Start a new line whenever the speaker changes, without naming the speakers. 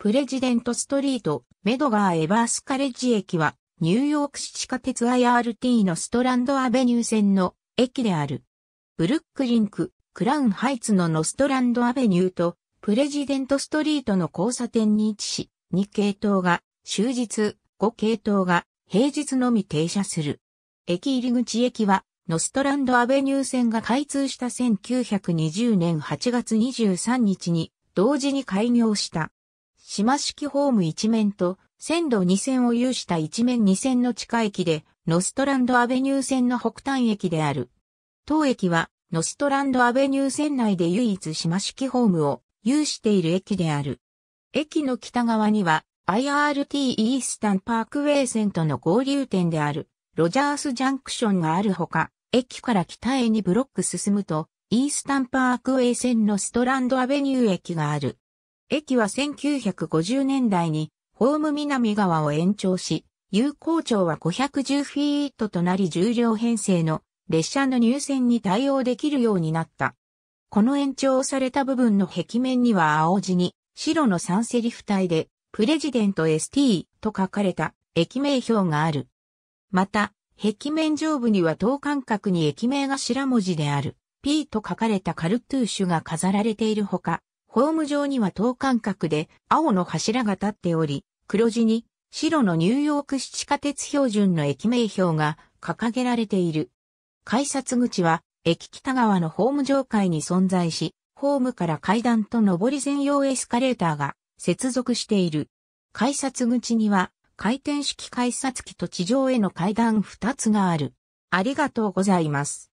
プレジデントストリート、メドガー・エバースカレッジ駅は、ニューヨーク市地下
鉄 IRT のストランドアベニュー線の駅である。ブルックリンク、クラウンハイツのノストランドアベニューと、プレジデントストリートの交差点に位置し、2系統が、終日、5系統が、平日のみ停車する。駅入口駅は、ノストランドアベニュー線が開通した1920年8月23日に、同時に開業した。島式ホーム一面と、線路二線を有した一面二線の地下駅で、ノストランドアベニュー線の北端駅である。当駅は、ノストランドアベニュー線内で唯一島式ホームを有している駅である。駅の北側には、IRT イースタンパークウェイ線との合流点である、ロジャースジャンクションがあるほか、駅から北へにブロック進むと、イースタンパークウェイ線のストランドアベニュー駅がある。駅は1950年代にホーム南側を延長し、有効長は510フィートとなり重量編成の列車の入線に対応できるようになった。この延長された部分の壁面には青地に白のサンセリフ体でプレジデント ST と書かれた駅名表がある。また、壁面上部には等間隔に駅名が白文字である P と書かれたカルトゥーシュが飾られているほか、ホーム上には等間隔で青の柱が立っており、黒地に白のニューヨーク市地下鉄標準の駅名標が掲げられている。改札口は駅北側のホーム上階に存在し、ホームから階段と上り専用エスカレーターが接続している。改札口には回転式改札機と地上への階
段2つがある。ありがとうございます。